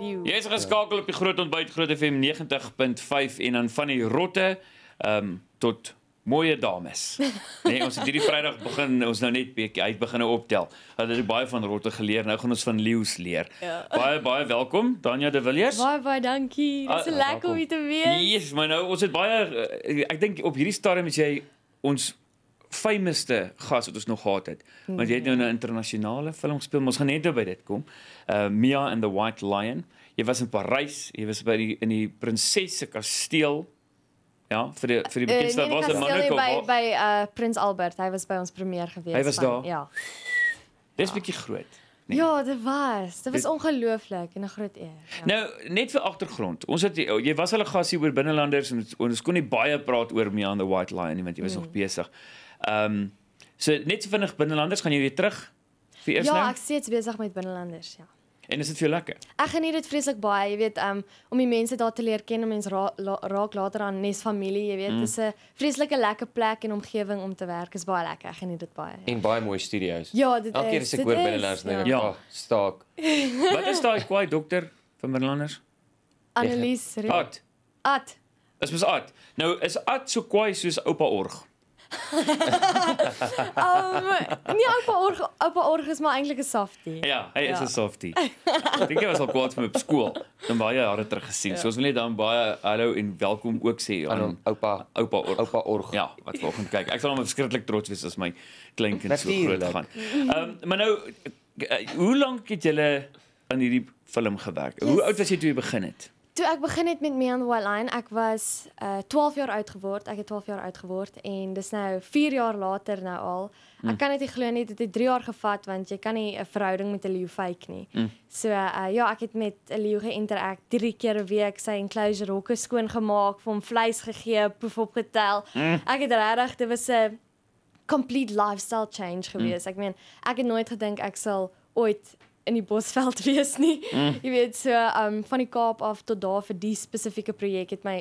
view. Jy is geskakel op die Groot Ontbyt Groot FM 90.5 en dan van die rotte ehm um, tot mooie dames. Nee, ons het hierdie Vrydag begin, ons nou net bietjie uit begin optel. Hulle het baie van rotte geleer, nou gaan ons van leeu's leer. Ja. Baie baie welkom, Danja De Villiers. Baie baie dankie. Dis ah, lekker om u te weer. Jesus, maar nou ons het baie eh, ek dink op hierdie stadium as jy ons famouste gas wat ons nog gehad het. Want jy het nou 'n internasionale film gespeel, ons gaan net oor nou by dit kom. Uh Mia and the White Lion. Jy was in Parys, jy was by die in die prinses se kasteel. Ja, vir die vir die eh, bekendste uh, nee, was in Monaco by by uh Prins Albert. Hy was by ons premier gewees. Hy was van, daar. Ja. Dis ja. bietjie groot. Nee. Ja, dit was. Dit was ongelooflik en 'n groot eer. Ja. Nou, net vir agtergrond. Ons het oh, jy was al 'n gasie oor binnelanders en ons kon nie baie praat oor Mia and the White Lion nie want jy was mm. nog besig. Ehm um, so net so vinnig binnelanders gaan jy weer terug vir eers Ja, ek sit besig met binnelanders, ja. En is dit vir jou lekker? Ek geniet dit vreeslik baie, jy weet, um, om die mense daar te leer ken, om mense ra ra raak later aan nes familie, jy weet, mm. is 'n vreeslike lekker plek en omgewing om te werk. Is baie lekker. Ek geniet dit baie. Ja. En baie mooi studios. Ja, dit Elke is. Elke keer as ek binnelanders nou ja, staak. Wat is daai kwai dokter van binnelanders? Annelies. Ad. Ad. Dit was Ad. Nou is Ad so kwai soos oupa Org. Ehm um, nie oupa oor oupa oor is maar eintlik 'n softie. Ja, hy is 'n ja. softie. Ek dink hy was al kwaad vir my op skool. Dan baie jare terug gesien. Ja. So ons wil net dan baie hallo en welkom ook sê aan oupa oupa oor oupa oor. Ja, wat volgens kyk. Ek sal hom verskriklik trots wees as my kleinkind so groot gaan. Ehm um, maar nou eh, hoe lank het julle aan hierdie film gewerk? Yes. Hoe oud was jy toe jy begin het? toe ek begin het met Meon Wildline, ek was uh eh, 12 jaar oud geword. Ek het 12 jaar oud geword en dis nou 4 jaar later nou al. Mm. Ek hmm. kan dit nie glo nie dit het 3 jaar gevat want jy kan nie 'n verhouding met 'n leeu fake nie. Mm. So uh ja, ek het met 'n leeu geinteract 3 keer 'n week, sy enclosure hokke skoon gemaak, vir hom vleis gegee, poef opgetel. Mm. Ek het regtig dit was 'n complete lifestyle change hmm. gewees. Mm. Ek meen, ek het nooit gedink ek sal ooit in die bosveld wees nie. Mm. Jy weet so um van die Kaap af tot daar vir die spesifieke projek het my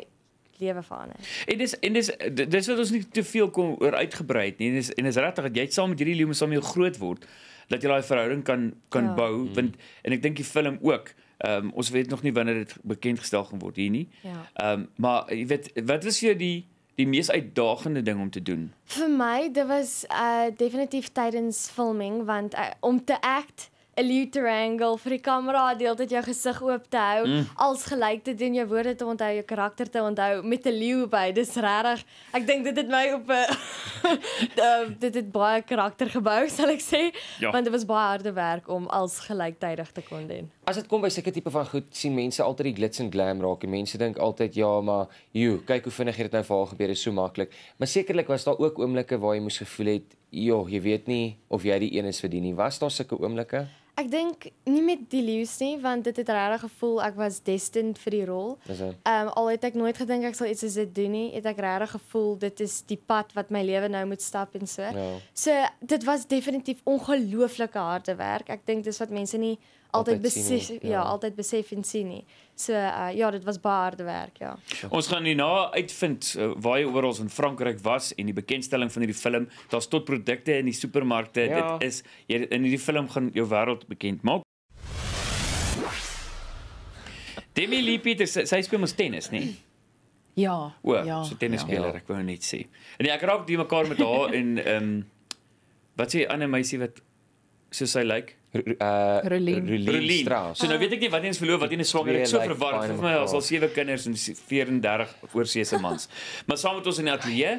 lewe verander. En dis en dis dis wat ons nie te veel kom oor uitgebrei het nie. En dis en is regtig dat jy saam met hierdie leeu saam jou groot word dat jy daai verhouding kan kan ja. bou mm. want en ek dink die film ook Ehm um, ons weet nog nie wanneer dit bekend gestel gaan word hier nie. Ja. Ehm um, maar jy weet wat was vir die die mees uitdagende ding om te doen? Vir my, dit was uh definitief tydens filming want uh, om te act 'n lute angle vir die kamera deeltyd jou gesig oop te hou, mm. als gelyk te doen jou woorde te onthou, jou karakter te onthou met 'n leeu by. Dis regtig. Ek dink dit het my op 'n uh, dit het baie karakter gebou, sal ek sê, ja. want dit was baie harde werk om als gelyktydig te kon doen as dit kom by sulke tipe van goed sien mense altyd die glitz and glam raak. Die mense dink altyd ja, maar joe, kyk hoe vinnig dit nou vir haar gebeur het, so maklik. Maar sekerlik was daar ook oomblikke waar jy moes gevoel het, joh, ja, jy weet nie of jy die een is vir die nie. Was daar sulke oomblikke? Ek dink nie met die liefs nie, want dit het regtig gevoel ek was destined vir die rol. Ehm um, al het ek nooit gedink ek sal iets soos dit doen nie, het ek regtig gevoel dit is die pad wat my lewe nou moet stap en so. Ja. So dit was definitief ongelooflike harde werk. Ek dink dis wat mense nie altyd besef ja. ja, altyd besef en sien nie. So uh, ja, dit was baie werk, ja. Ons gaan hierna uitvind uh, waar jy oral in Frankryk was en die bekendstelling van hierdie film. Daar's tot produkte in die supermarkte. Ja. Dit is jy in hierdie film gaan jou wêreld bekend maak. Demi Lipi, dis, sy speel mos tennis, nê? Nee? Ja. O, ja, sy so tennisspeler, ja. ek wou net sê. En nee, ek raak die mekaar met haar en ehm um, wat sê 'n ander meisie wat soos sy lyk? Like? R uh Rulien Strauss. So nou weet ek nie wat eens verloof wat een is swanger. Ek so verward vir my as al sewe kinders en 34 oorseese mans. maar saam met ons in die ateljee,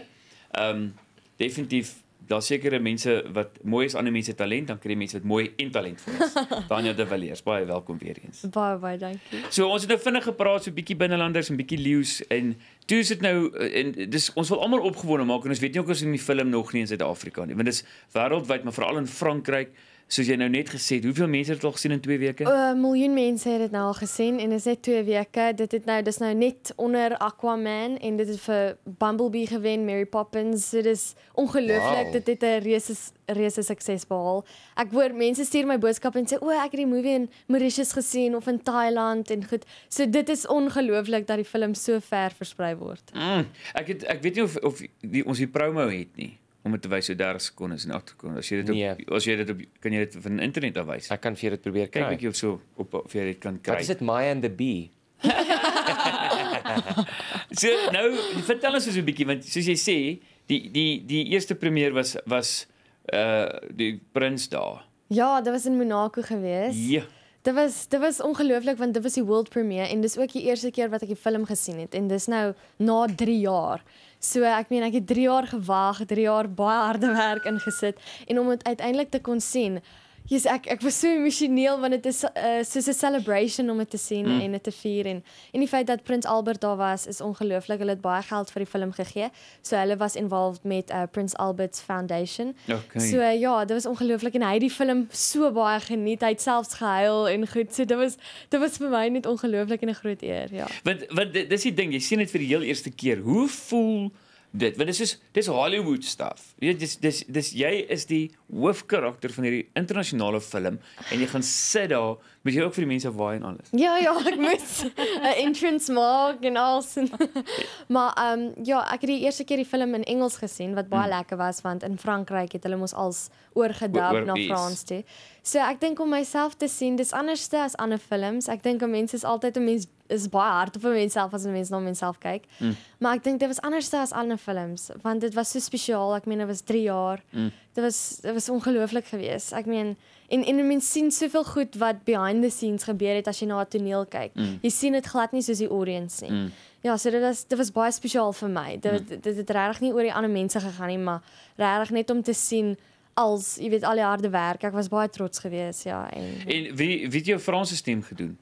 ehm um, definitief daar sekerre mense wat mooi is aan 'n mens se talent, dan kry jy mense wat mooi en talentvol is. Daniel De Villiers, baie welkom weer eens. Baie baie dankie. So ons het nou vinnig gepraat so bietjie binnelanders en bietjie leeu's en toe is dit nou eh, en dis ons wil almal opgewonde maak en ons weet nie ook of ons die film nog nie in Suid-Afrika nie, want dit is wêreldwyd, maar veral in Frankryk soos jy nou net gesê het, hoeveel mense het dit al gesien in 2 weke? 'n Miljoen mense het dit nou al gesien en dit is net 2 weke. Dit het nou dis nou net onder Aquaman en dit het vir Bumblebee gewen, Mary Poppins. Dit is ongelooflik. Wow. Dit het 'n reuse reuse sukses behaal. Ek hoor mense stuur my boodskappe en sê o, ek het die movie in Mauritius gesien of in Thailand en goed. So dit is ongelooflik dat die film so ver versprei word. Mm, ek het ek weet nie of of die, ons die promo het nie om dit te wys so 30 sekondes en 8 sekondes. As jy dit nee. op as jy dit op kan jy dit van die internet af wys. Ek kan vir dit probeer kyk bietjie of so op of jy dit kan kry. Wat is dit Maya and the Bee? so nou vertel ons so 'n bietjie want soos jy sê die die die eerste premier was was uh die prins daar. Ja, dit was in Monaco geweest. Ja. Yeah. Dit was dit was ongelooflik want dit was die world premiere en dis ook die eerste keer wat ek die film gesien het en dis nou na 3 jaar. So ek meen ek het 3 jaar gewag, 3 jaar baie harde werk ingesit en om dit uiteindelik te kon sien. Yes, ek ek was so emosioneel want dit is uh, soos 'n celebration om dit te sien mm. en dit te vier en en die feit dat Prins Albert daar was is ongelooflik. Hulle het baie geld vir die film gegee. So hulle was involved met uh, Prins Albert's Foundation. Okay. So uh, ja, dit was ongelooflik en hy het die film so baie geniet. Hy het selfs gehuil en goed. So dit was dit was vir my net ongelooflik en 'n groot eer, ja. Want want dis die ding, jy sien dit vir die heel eerste keer. Hoe voel dit want dit is dis Hollywood stuff. Jy weet dis dis dis jy is die hoofkarakter van hierdie internasionale film en jy gaan sit daar met jy ook vir die mense waai en alles. Ja ja, ek moet 'n entrance maak en alles. maar ehm um, ja, ek het die eerste keer die film in Engels gesien wat baie hmm. lekker was want in Frankryk het hulle mos als oorgedub na Frans toe. So ek dink om myself te sien, dis anderste as ander films. Ek dink 'n mens is altyd 'n mens is baie hard op 'n mens self as 'n mens na nou homself kyk. Mm. Maar ek dink dit was anders as ander films want dit was so spesiaal. Ek meen dit was 3 jaar. Mm. Dit was dit was ongelooflik geweest. Ek meen en en mens sien soveel goed wat behind the scenes gebeur het as jy na 'n toneel kyk. Mm. Jy sien dit glad nie soos die audience nie. Mm. Ja, so dit was dit was baie spesiaal vir my. Dit mm. dit het regtig nie oor die ander mense gegaan nie, maar regtig net om te sien als jy weet al die harde werk. Ek was baie trots geweest, ja, en En wie wie het jou Franse stem gedoen?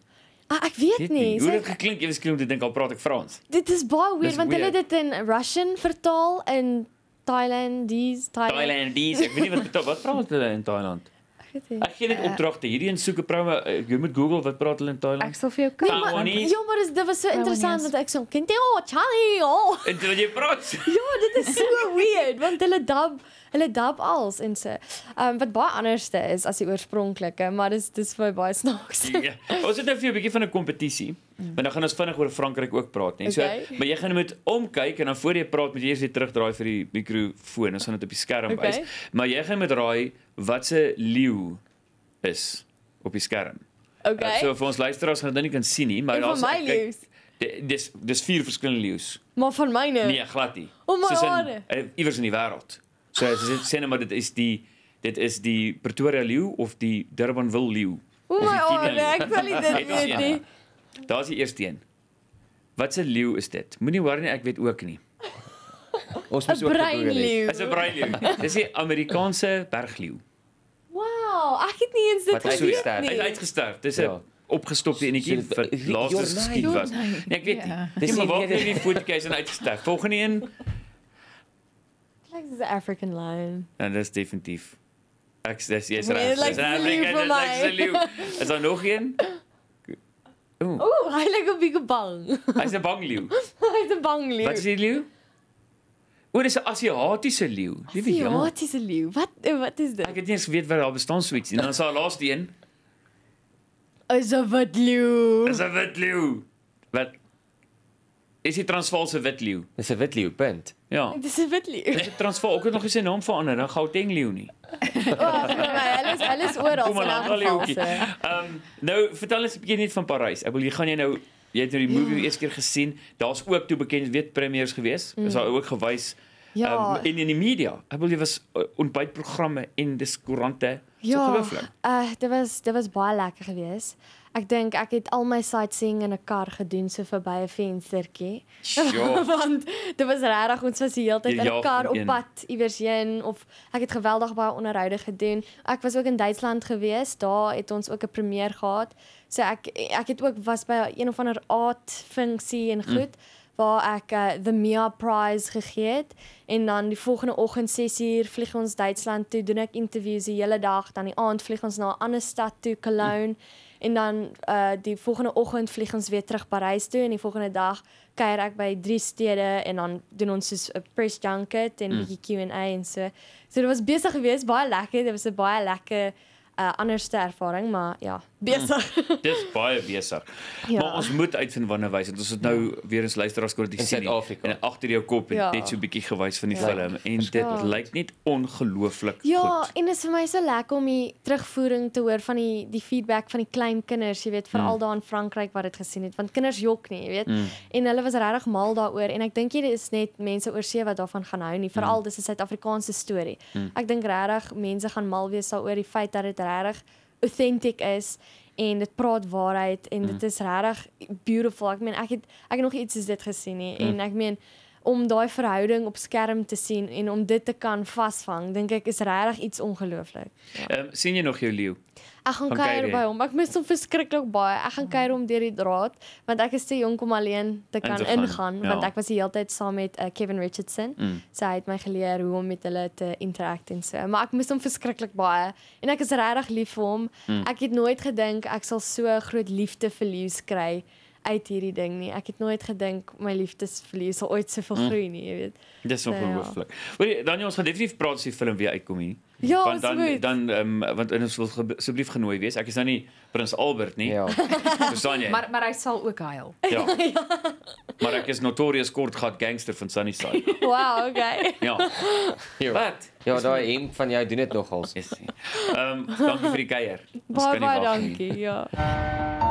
Ah, ek weet nie. Hoe het geklink? Ek skielik dink al praat ek Frans. Dit is baie weird want hulle het dit in Russian vertaal in Thailand, these Thailand. Thailand, these. Ek weet nie wat betaal, wat praat hulle in Thailand? weet nie. Ek gee net eh. opdragte. Hierdie een soek 'n vrou, eh, jy moet Google wat praat hulle in Thailand. Ek sal vir jou kyk. Ja, maar dis dit was so interessant dat ek so kan dit o, Charlie. Ja. En toe jy praat. Ja, dit is so weird want hulle dub hulle dub als en so. Ehm wat baie anderste is as die oorspronklike, maar dis dis vir baie snaaks. Ja. Ons het nou vir 'n bietjie van 'n kompetisie. Maar mm. dan gaan ons vinnig oor Frankryk ook praat, nee. So, okay. maar jy gaan moet omkyk en dan voor jy praat moet jy eers die terugdraai vir die mikrofoon. Ons gaan dit op die skerm okay. wys. Maar jy gaan moet raai wat se leeu is op die skerm. Eh, okay. Uh, so vir ons luisteraars gaan dit nou nie kan sien nie, maar daar's kyk leeus. dis dis vier verskillende leeu. Maar van myne? Nee, glad nie. Oh, Soos in eh, iewers in die wêreld. So as jy sê net nou maar dit is die dit is die Pretoria leeu of die Durbanville leeu. Oh my god, ek val dit net nie. Daar's die eerste een. Wat 'n leeu is dit? Moenie hoor nie, ek weet ook nie. Ons moet ook probeer. Dis 'n brein leeu. Dis 'n Amerikaanse bergleeu. Wow, ek het nie eens dit geweet nie. Hy het uitgestorf. Dis 'n ja. opgestopte enetjie vir laaste skiet was. Nee, ek weet nie. Ja. Nee, dis nie waar nie die footcase en nou uitgestorf. Volgende een. Like this African lion. En ja, dis definitief. Ek dis jy's reg. Dis 'n African lion. Is daar nog een? Ooh. Ooh, hy lyk 'n bietjie bang. Hy's 'n bang leeu. Hy's 'n bang leeu. Wat is die leeu? Oor is 'n Asiatiese leeu. Wie weet? Asiatiese leeu. Wat eh, wat is dit? Ek het nie eens geweet wat daar bestaan so iets nie. Dan is daar laaste een. Is 'n wit leeu. Is 'n wit leeu. Wat is die Transvaalse wit leeu. Dis 'n wit leeu punt. Ja. Dis 'n wit leeu. Dis 'n Transvaal ook het nog gesien naam verander, dan Gauteng leeu nie. Ag, maar alles alles oral se naam verander. Ehm nou vertel ons 'n bietjie net van Parys. Ek wil jy gaan jy nou jy het nou die movie ja. eers keer gesien. Daar's ook toe bekend weet premiers gewees. Mm. Is daar ook gewys Ja, um, in die media. Ek wil jy was eh, en baie programme en dis koerante. Ja. Uh, dit was dit was baie lekker geweest. Ek dink ek het al my sightseeing in 'n kar gedoen so verby 'n venstertjie. Want dit was regtig ons was die hele tyd in 'n kar op pad iewers heen of ek het geweldig baie onderhoude gedoen. Ek was ook in Duitsland gewees. Daar het ons ook 'n premier gehad. So ek ek het ook was by een of ander art funksie en mm. goed mm. waar ek uh, the Mia Prize gegee het en dan die volgende oggend 6uur vlieg ons Duitsland toe doen ek interviews die hele dag dan die aand vlieg ons na 'n ander stad toe Cologne. Mm. En dan uh die volgende oggend vlieg ons weer terug Parys toe en die volgende dag kuier ek by drie stede en dan doen ons soos 'n eh, press junket en 'n mm. bietjie Q&A en so. So dit was besig geweest, baie lekker. Dit was 'n baie lekker uh anderste ervaring, maar ja besig. Mm, dis baie besig. Ja. Maar ons moet uitvind wanneer wys dit. Ons het nou ja. weer eens luisteraars kon dit sien Afrika. in agter jou kop en ja. net so 'n bietjie gewys van die ja. film en dit ja. lyk net ongelooflik ja, goed. Ja, en dit is vir my so lekker om die terugvoering te hoor van die die feedback van die klein kinders, jy weet, veral mm. daar in Frankryk wat dit gesien het, want kinders jok nie, jy weet. Mm. En hulle was regtig mal daaroor en ek dink dit is net mense oor see wat daarvan gaan hou nie, veral mm. dis 'n Suid-Afrikaanse storie. Mm. Ek dink regtig mense gaan mal wees daaroor die feit dat dit regtig authentic is. En het praat waarheid. En mhm. het is raar beautiful. Ik meen, ik heb nog iets is dit gezien. En ik mhm. meen, om daai verhouding op skerm te sien en om dit te kan vasvang, dink ek is regtig iets ongelooflik. Ja. Ehm ja. um, sien jy nog jou leeu? Ek gaan kuier by hom. Ek mis hom verskriklik baie. Ek gaan kuier hom deur die draad want ek is te jonk om alleen te kan Inzegaan. ingaan ja. want ek was die hele tyd saam met uh, Kevin Richardson. Mm. So hy het my geleer hoe om met hulle te interact en so. Maar ek mis hom verskriklik baie en ek is regtig lief vir hom. Mm. Ek het nooit gedink ek sal so groot liefde vir leeu's kry uit hierdie ding nie. Ek het nooit gedink my liefdesverlies sal ooit so veel mm. groei nie, jy weet. Dis ongelooflik. Nou ja. Hoorie, so, ja. dan jy ons gaan definitief praat as die film weer uitkom hier. Ja, want dan moet. dan ehm um, want ons wil asseblief genooi wees. Ek is nou nie Prins Albert nie. Ja. Susanne. maar maar hy sal ook huil. Ja. ja. maar ek is notorious kort gehad gangster van Sunny Side. Wow, okay. ja. Wat? Ja, daai een van jou doen dit nogals. Ehm um, dankie vir die kuier. Baie baie dankie, ja.